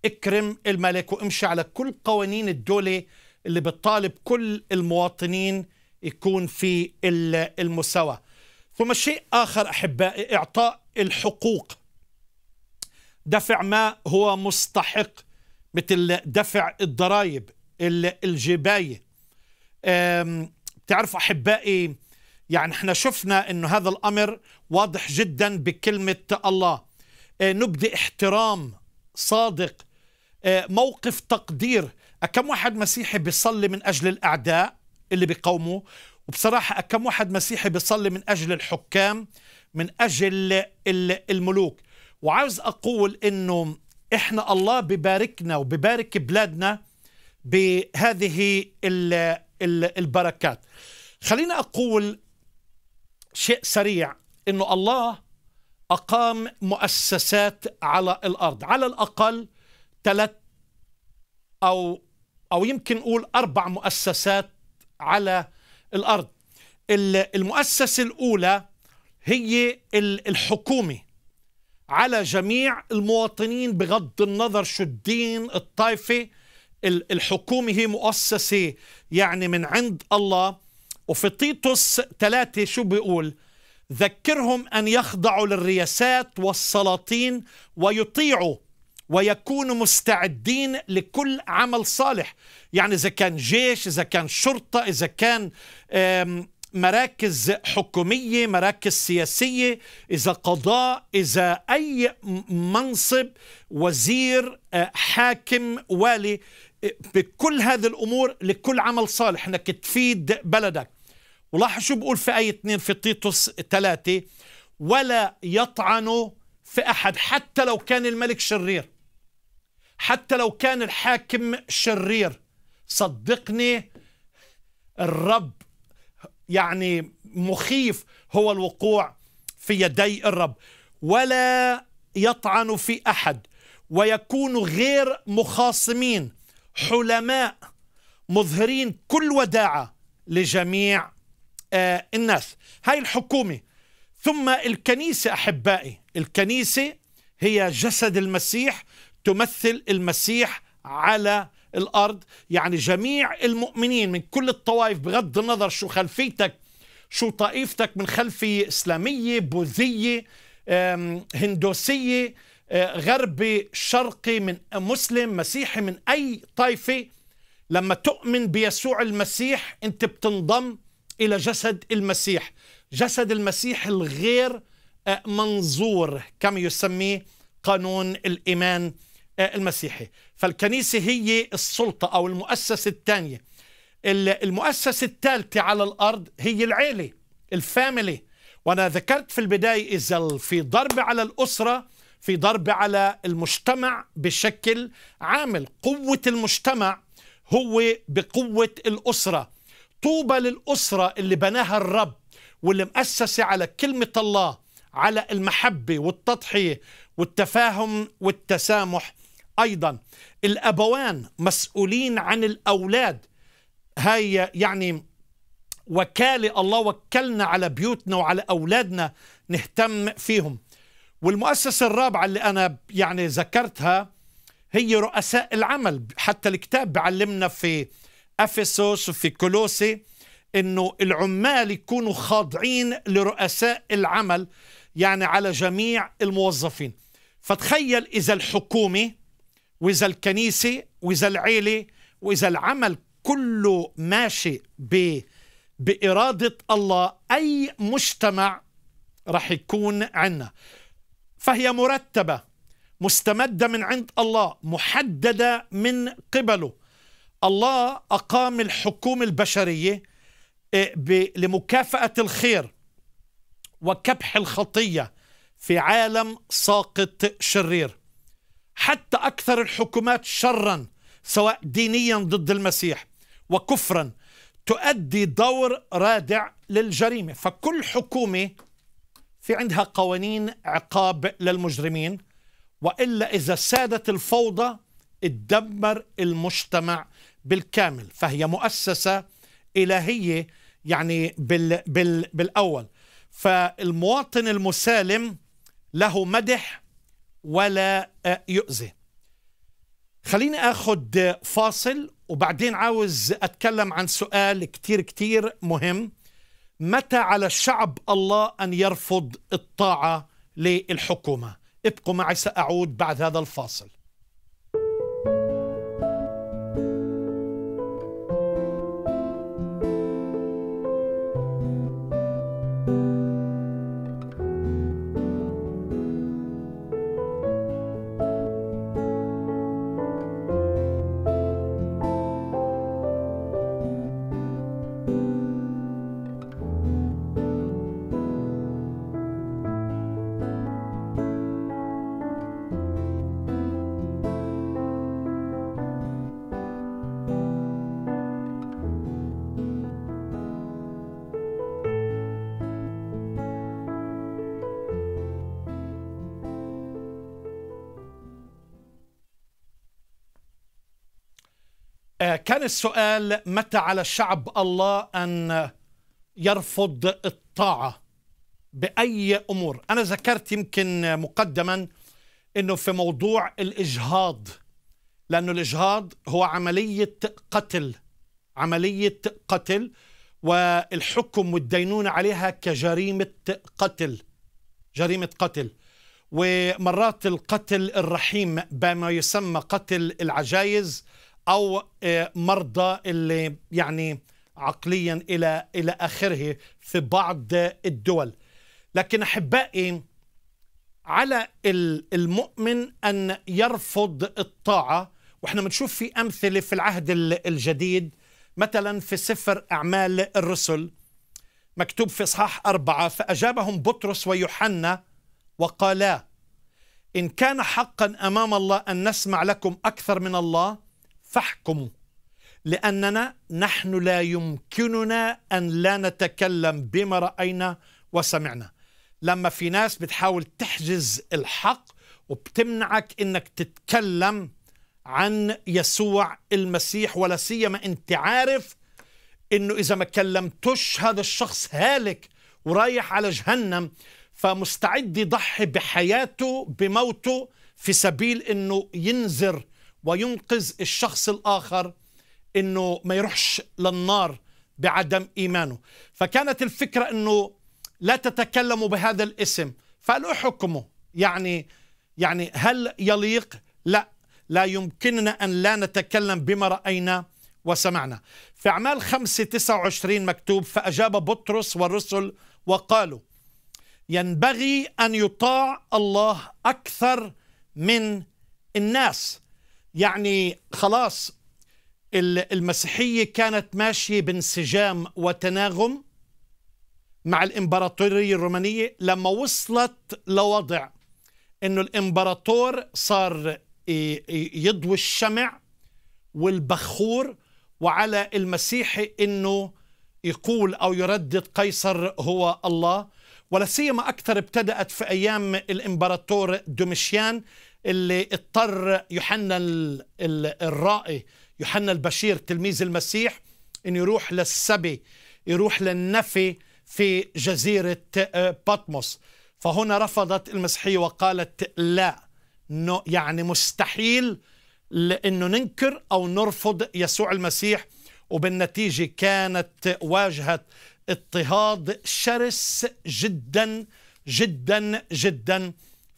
اكرم الملك وامشي على كل قوانين الدوله اللي بتطالب كل المواطنين يكون في المساواه ثم شيء اخر احبائي اعطاء الحقوق دفع ما هو مستحق مثل دفع الضرائب الجباية بتعرف أحبائي يعني احنا شفنا انه هذا الامر واضح جدا بكلمه الله آه، نبدي احترام صادق آه، موقف تقدير آه، كم واحد مسيحي بيصلي من اجل الاعداء اللي بيقوموا وبصراحه كم واحد مسيحي بيصلي من اجل الحكام من اجل الملوك وعاوز أقول أنه إحنا الله بباركنا وببارك بلادنا بهذه البركات خلينا أقول شيء سريع أنه الله أقام مؤسسات على الأرض على الأقل ثلاث أو أو يمكن نقول أربع مؤسسات على الأرض المؤسسة الأولى هي الحكومة على جميع المواطنين بغض النظر شو الدين الطائفة الحكومة هي مؤسسة يعني من عند الله وفي تيتوس ثلاثة شو بيقول ذكرهم أن يخضعوا للرياسات والسلاطين ويطيعوا ويكونوا مستعدين لكل عمل صالح يعني إذا كان جيش إذا كان شرطة إذا كان مراكز حكومية مراكز سياسية إذا قضاء إذا أي منصب وزير آه، حاكم والي آه، بكل هذه الأمور لكل عمل صالح أنك تفيد بلدك ولاحظ شو بقول في اي اثنين في تيتوس ثلاثه ولا يطعنوا في أحد حتى لو كان الملك شرير حتى لو كان الحاكم شرير صدقني الرب يعني مخيف هو الوقوع في يدي الرب ولا يطعن في احد ويكون غير مخاصمين حلماء مظهرين كل وداعه لجميع آه، الناس هاي الحكومه ثم الكنيسه احبائي الكنيسه هي جسد المسيح تمثل المسيح على الارض يعني جميع المؤمنين من كل الطوائف بغض النظر شو خلفيتك شو طائفتك من خلفيه اسلاميه بوذيه هندوسيه آه، غربي شرقي من مسلم مسيحي من اي طائفه لما تؤمن بيسوع المسيح انت بتنضم الى جسد المسيح جسد المسيح الغير آه، منظور كما يسميه قانون الايمان آه، المسيحي فالكنيسة هي السلطة أو المؤسسة الثانية المؤسسة الثالثة على الأرض هي العيلة الفاميلي وأنا ذكرت في البداية إذا في ضرب على الأسرة في ضرب على المجتمع بشكل عامل قوة المجتمع هو بقوة الأسرة طوبى للأسرة اللي بناها الرب واللي مؤسسة على كلمة الله على المحبة والتضحية والتفاهم والتسامح أيضا الأبوان مسؤولين عن الأولاد هاي يعني وكالة الله وكلنا على بيوتنا وعلى أولادنا نهتم فيهم والمؤسسة الرابعة اللي أنا يعني ذكرتها هي رؤساء العمل حتى الكتاب بعلمنا في أفسوس وفي كولوسي أنه العمال يكونوا خاضعين لرؤساء العمل يعني على جميع الموظفين فتخيل إذا الحكومة واذا الكنيسه واذا العيله واذا العمل كله ماشي ب باراده الله اي مجتمع رح يكون عنا فهي مرتبه مستمده من عند الله محدده من قبله الله اقام الحكومه البشريه آه، لمكافاه الخير وكبح الخطيه في عالم ساقط شرير حتى أكثر الحكومات شرا سواء دينيا ضد المسيح وكفرا تؤدي دور رادع للجريمة فكل حكومة في عندها قوانين عقاب للمجرمين وإلا إذا سادت الفوضى تدمر المجتمع بالكامل فهي مؤسسة إلهية يعني بال بال بالأول فالمواطن المسالم له مدح ولا يؤذي خليني أخد فاصل وبعدين عاوز أتكلم عن سؤال كتير كتير مهم متى على الشعب الله أن يرفض الطاعة للحكومة ابقوا معي سأعود بعد هذا الفاصل كان السؤال متى على الشعب الله أن يرفض الطاعة بأي أمور أنا ذكرت يمكن مقدما أنه في موضوع الإجهاض لأنه الإجهاض هو عملية قتل عملية قتل والحكم والدينونة عليها كجريمة قتل جريمة قتل ومرات القتل الرحيم بما يسمى قتل العجايز او آه، مرضى اللي يعني عقليا الى الى اخره في بعض الدول لكن احبائي على المؤمن ان يرفض الطاعه واحنا بنشوف في امثله في العهد الجديد مثلا في سفر اعمال الرسل مكتوب في اصحاح اربعه فاجابهم بطرس ويوحنا وقالا ان كان حقا امام الله ان نسمع لكم اكثر من الله فاحكموا لأننا نحن لا يمكننا أن لا نتكلم بما رأينا وسمعنا لما في ناس بتحاول تحجز الحق وبتمنعك انك تتكلم عن يسوع المسيح ولا سيما انت عارف انه اذا ما كلمتوش هذا الشخص هالك ورايح على جهنم فمستعد يضحي بحياته بموته في سبيل انه ينذر وينقذ الشخص الآخر أنه ما يروحش للنار بعدم إيمانه فكانت الفكرة أنه لا تتكلموا بهذا الاسم فقالوا حكمه يعني يعني هل يليق لا لا يمكننا أن لا نتكلم بما رأينا وسمعنا في أعمال 5 29 مكتوب فأجاب بطرس والرسل وقالوا ينبغي أن يطاع الله أكثر من الناس يعني خلاص المسيحية كانت ماشية بانسجام وتناغم مع الإمبراطورية الرومانية لما وصلت لوضع أنه الإمبراطور صار يضوي الشمع والبخور وعلى المسيحي أنه يقول أو يردد قيصر هو الله ولا سيما أكثر ابتدأت في أيام الإمبراطور دومشيان اللي اضطر يوحنا الرائي يوحنا البشير تلميذ المسيح انه يروح للسبي يروح للنفي في جزيرة آه، باتموس فهنا رفضت المسيحية وقالت لا يعني مستحيل لأنه ننكر أو نرفض يسوع المسيح وبالنتيجة كانت واجهت اضطهاد شرس جدا جدا جدا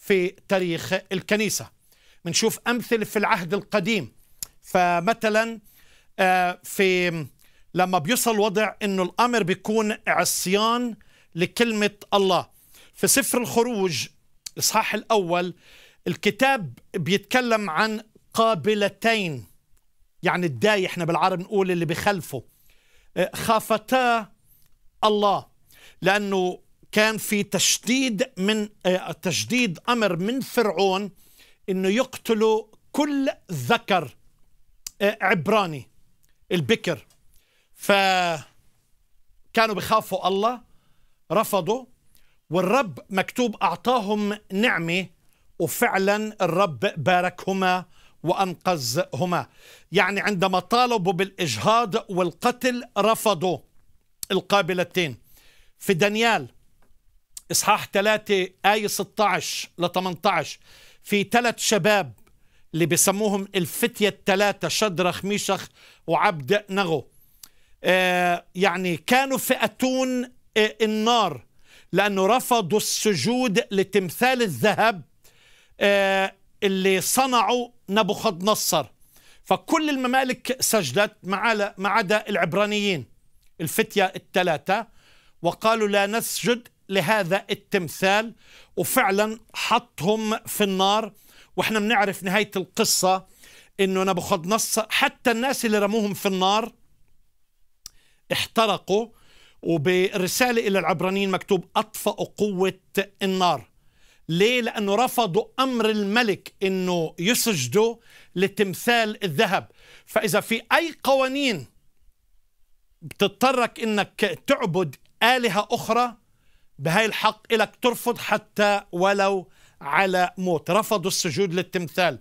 في تاريخ الكنيسة بنشوف أمثل في العهد القديم فمثلا آه، في لما بيوصل وضع انه الامر بيكون عصيان لكلمه الله في سفر الخروج الاصحاح الاول الكتاب بيتكلم عن قابلتين يعني الداي احنا بالعرب نقول اللي بخلفه آه، خافتا الله لانه كان في تشديد من آه، تشديد امر من فرعون انه يقتلوا كل ذكر آه، عبراني البكر ف كانوا بخافوا الله رفضوا والرب مكتوب اعطاهم نعمه وفعلا الرب باركهما وانقذهما يعني عندما طالبوا بالاجهاض والقتل رفضوا القابلتين في دانيال إصحاح 3 آية 16 ل 18 في ثلاث شباب اللي بيسموهم الفتية الثلاثة شدرخ ميشخ وعبد نغو آه يعني كانوا فئتون آه النار لأنه رفضوا السجود لتمثال الذهب آه اللي صنعوا نبوخذ نصر فكل الممالك سجدت ما عدا العبرانيين الفتية الثلاثة وقالوا لا نسجد لهذا التمثال وفعلا حطهم في النار واحنا بنعرف نهايه القصه انه نبوخذ نصر حتى الناس اللي رموهم في النار احترقوا وبرساله الى العبرانيين مكتوب اطفأوا قوه النار ليه؟ لأنه رفضوا أمر الملك أنه يسجدوا لتمثال الذهب فإذا في أي قوانين بتضطرك أنك تعبد آلهة أخرى بهاي الحق إلك ترفض حتى ولو على موت رفضوا السجود للتمثال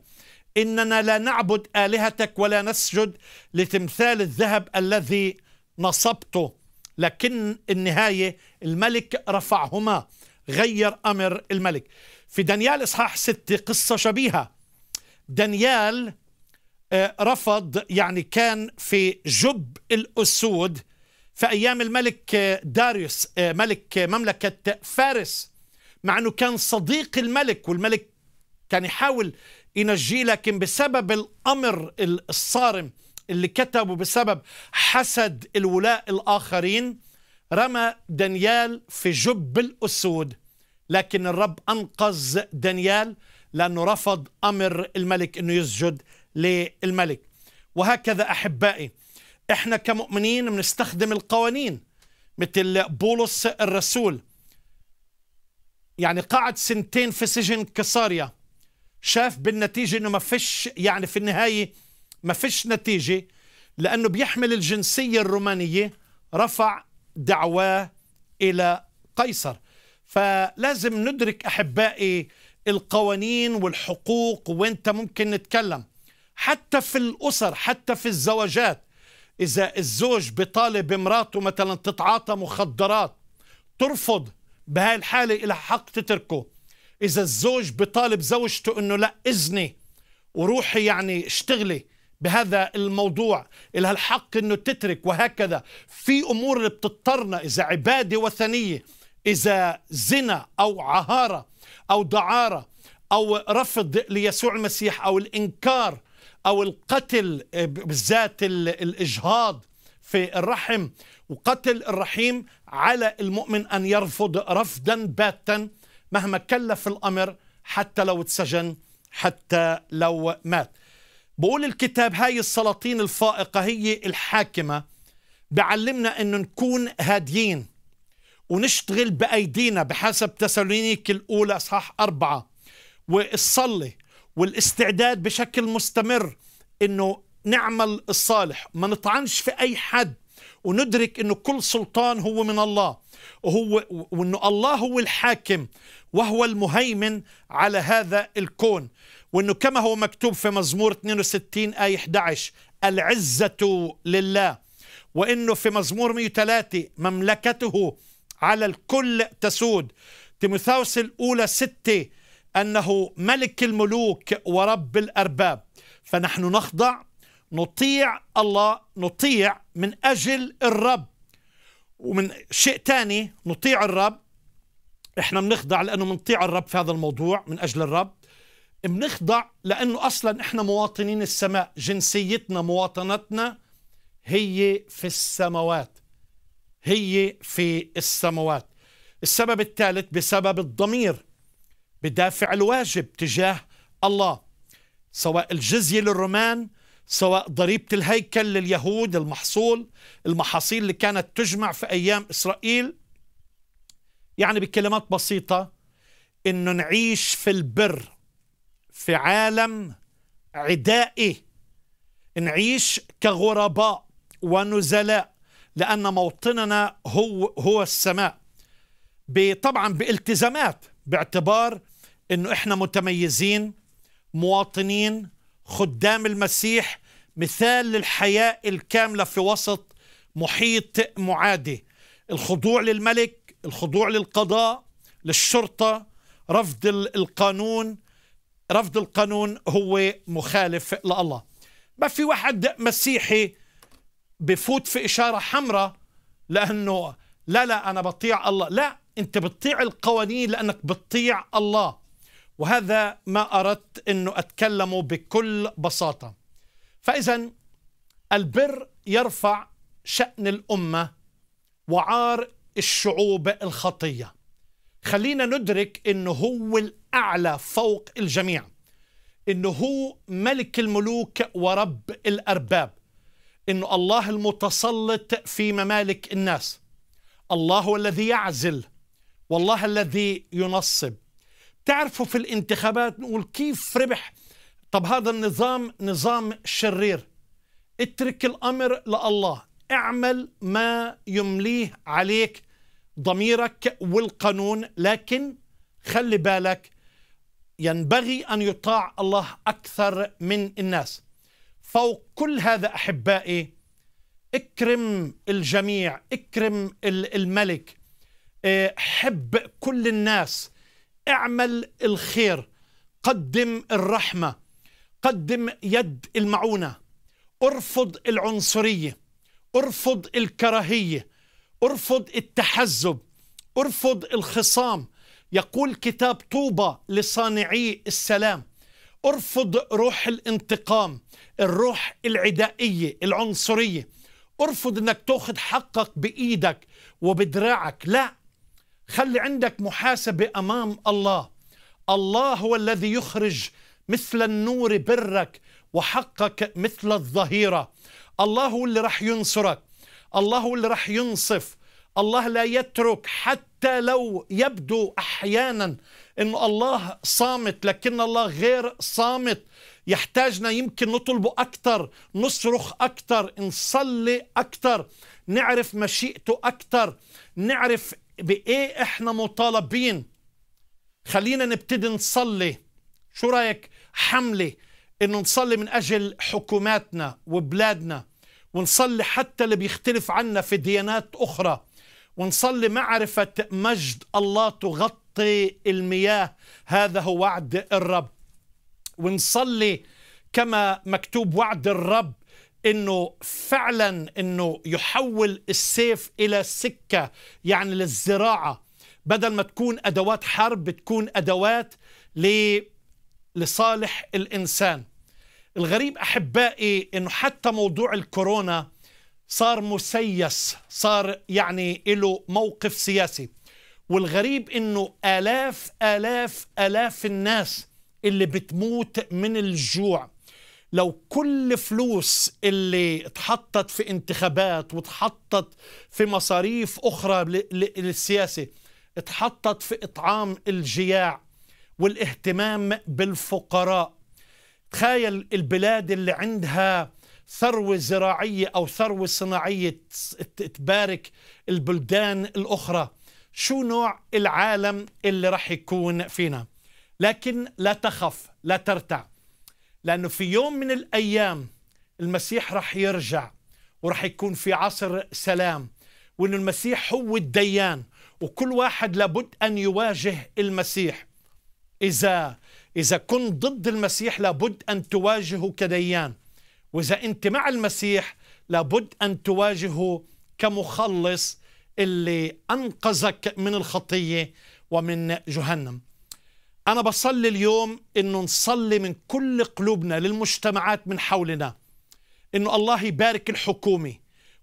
إننا لا نعبد آلهتك ولا نسجد لتمثال الذهب الذي نصبته لكن النهاية الملك رفعهما غير أمر الملك في دانيال إصحاح ستة قصة شبيهة دانيال آه، رفض يعني كان في جب الأسود في أيام الملك آه، داريوس آه، ملك آه، مملكة فارس مع أنه كان صديق الملك والملك كان يحاول ينجيه لكن بسبب الأمر الصارم اللي كتبه بسبب حسد الولاء الآخرين رمى دانيال في جب الأسود لكن الرب أنقذ دانيال لأنه رفض أمر الملك أنه يسجد للملك وهكذا أحبائي احنا كمؤمنين بنستخدم القوانين مثل بولس الرسول يعني قعد سنتين في سجن كساريا شاف بالنتيجة انه ما فيش يعني في النهاية ما فيش نتيجة لانه بيحمل الجنسية الرومانية رفع دعواه الى قيصر فلازم ندرك احبائي القوانين والحقوق وانت ممكن نتكلم حتى في الاسر حتى في الزواجات إذا الزوج بطالب مراته مثلا تتعاطى مخدرات ترفض بهاي الحالة إلى حق تتركه إذا الزوج بطالب زوجته أنه لا إذني وروحي يعني اشتغلي بهذا الموضوع إلها الحق أنه تترك وهكذا في أمور اللي بتضطرنا إذا عبادة وثنية إذا زنا أو عهارة أو دعارة أو رفض ليسوع المسيح أو الإنكار أو القتل آه، بالذات الإجهاض في الرحم وقتل الرحيم على المؤمن أن يرفض رفضا باتا مهما كلف الأمر حتى لو اتسجن حتى لو مات بقول الكتاب هاي السلاطين الفائقة هي الحاكمة بعلمنا أن نكون هاديين ونشتغل بأيدينا بحسب تسالونيك الأولى صح أربعة ونصلي والاستعداد بشكل مستمر انه نعمل الصالح ما نطعنش في اي حد وندرك انه كل سلطان هو من الله وهو وانه الله هو الحاكم وهو المهيمن على هذا الكون وانه كما هو مكتوب في مزمور 62 ايه 11 العزه لله وانه في مزمور 103 مملكته على الكل تسود تيموثاوس الاولى 6 أنه ملك الملوك ورب الأرباب فنحن نخضع نطيع الله نطيع من أجل الرب ومن شيء ثاني نطيع الرب احنا بنخضع لأنه بنطيع الرب في هذا الموضوع من أجل الرب بنخضع لأنه أصلا احنا مواطنين السماء جنسيتنا مواطنتنا هي في السماوات هي في السماوات السبب الثالث بسبب الضمير بدافع الواجب تجاه الله سواء الجزية للرومان سواء ضريبة الهيكل لليهود المحصول المحاصيل اللي كانت تجمع في أيام إسرائيل يعني بكلمات بسيطة إنه نعيش في البر في عالم عدائي نعيش كغرباء ونزلاء لأن موطننا هو هو السماء طبعا بالتزامات باعتبار انه احنا متميزين مواطنين خدام المسيح مثال للحياه الكامله في وسط محيط معادي الخضوع للملك الخضوع للقضاء للشرطه رفض القانون رفض القانون هو مخالف لله ما في واحد مسيحي بفوت في إشارة حمراء لأنه لا لا أنا بطيع الله لا أنت بتطيع القوانين لأنك بتطيع الله وهذا ما أردت أنه أتكلمه بكل بساطة فإذا البر يرفع شأن الأمة وعار الشعوب الخطية خلينا ندرك أنه هو الأعلى فوق الجميع أنه هو ملك الملوك ورب الأرباب أنه الله المتسلط في ممالك الناس الله الذي يعزل والله الذي ينصب تعرفوا في الانتخابات نقول كيف ربح طب هذا النظام نظام شرير اترك الامر لله اعمل ما يمليه عليك ضميرك والقانون لكن خلي بالك ينبغي ان يطاع الله اكثر من الناس فوق كل هذا احبائي اكرم الجميع اكرم الملك آه، حب كل الناس اعمل الخير قدم الرحمة قدم يد المعونة ارفض العنصرية ارفض الكراهية ارفض التحزب ارفض الخصام يقول كتاب طوبى لصانعي السلام ارفض روح الانتقام الروح العدائية العنصرية ارفض انك تاخذ حقك بايدك وبدراعك لا خلي عندك محاسبة أمام الله الله هو الذي يخرج مثل النور برك وحقك مثل الظهيرة الله هو اللي رح ينصرك الله هو اللي رح ينصف الله لا يترك حتى لو يبدو أحيانا أن الله صامت لكن الله غير صامت يحتاجنا يمكن نطلبه أكثر نصرخ أكثر نصلي أكثر نعرف مشيئته أكثر نعرف بايه احنا مطالبين خلينا نبتدي نصلي شو رايك حمله انه نصلي من اجل حكوماتنا وبلادنا ونصلي حتى اللي بيختلف عنا في ديانات اخرى ونصلي معرفه مجد الله تغطي المياه هذا هو وعد الرب ونصلي كما مكتوب وعد الرب انه فعلا انه يحول السيف الى سكه يعني للزراعه بدل ما تكون ادوات حرب بتكون ادوات ل... لصالح الانسان الغريب احبائي انه حتى موضوع الكورونا صار مسيس صار يعني له موقف سياسي والغريب انه الاف الاف الاف الناس اللي بتموت من الجوع لو كل فلوس اللي اتحطت في انتخابات واتحطت في مصاريف أخرى للسياسة اتحطت في إطعام الجياع والاهتمام بالفقراء تخيل البلاد اللي عندها ثروة زراعية أو ثروة صناعية تبارك البلدان الأخرى شو نوع العالم اللي رح يكون فينا لكن لا تخف لا ترتع لأنه في يوم من الأيام المسيح رح يرجع ورح يكون في عصر سلام وأن المسيح هو الديان وكل واحد لابد أن يواجه المسيح إذا إذا كنت ضد المسيح لابد أن تواجهه كديان وإذا أنت مع المسيح لابد أن تواجهه كمخلص اللي أنقذك من الخطية ومن جهنم أنا بصلي اليوم إنه نصلي من كل قلوبنا للمجتمعات من حولنا إنه الله يبارك الحكومة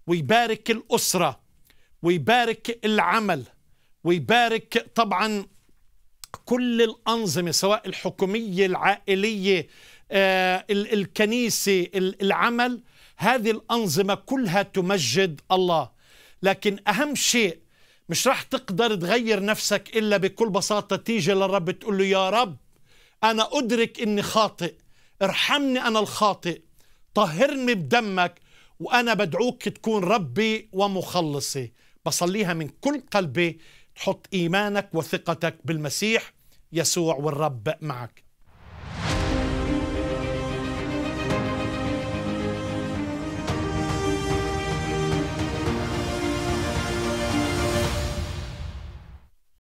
ويبارك الأسرة ويبارك العمل ويبارك طبعا كل الأنظمة سواء الحكومية العائلية آه، الكنيسة العمل هذه الأنظمة كلها تمجد الله لكن أهم شيء مش راح تقدر تغير نفسك إلا بكل بساطة تيجي للرب تقول له يا رب أنا أدرك إني خاطئ ارحمني أنا الخاطئ طهرني بدمك وأنا بدعوك تكون ربي ومخلصي بصليها من كل قلبي تحط إيمانك وثقتك بالمسيح يسوع والرب معك